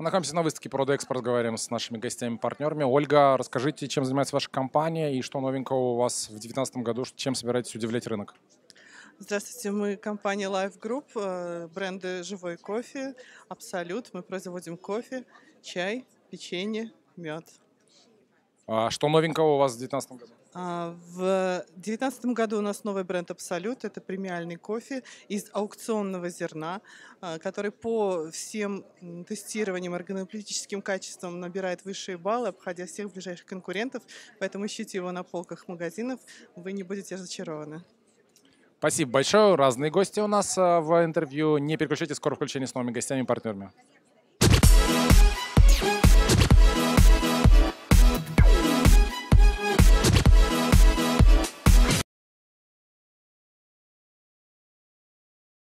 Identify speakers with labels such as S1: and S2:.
S1: Мы находимся на выставке «Продоэкспорт», разговариваем с нашими гостями-партнерами. Ольга, расскажите, чем занимается ваша компания и что новенького у вас в 2019 году, чем собираетесь удивлять рынок?
S2: Здравствуйте, мы компания Life Group, э, бренды «Живой кофе», «Абсолют». Мы производим кофе, чай, печенье, мед.
S1: А что новенького у вас в 2019 году?
S2: А, в 2019 году у нас новый бренд «Абсолют». Это премиальный кофе из аукционного зерна, а, который по всем тестированиям, органоплитическим качествам набирает высшие баллы, обходя всех ближайших конкурентов. Поэтому ищите его на полках магазинов, вы не будете разочарованы.
S1: Спасибо большое. Разные гости у нас а, в интервью. Не переключайте скоро включение с новыми гостями и партнерами.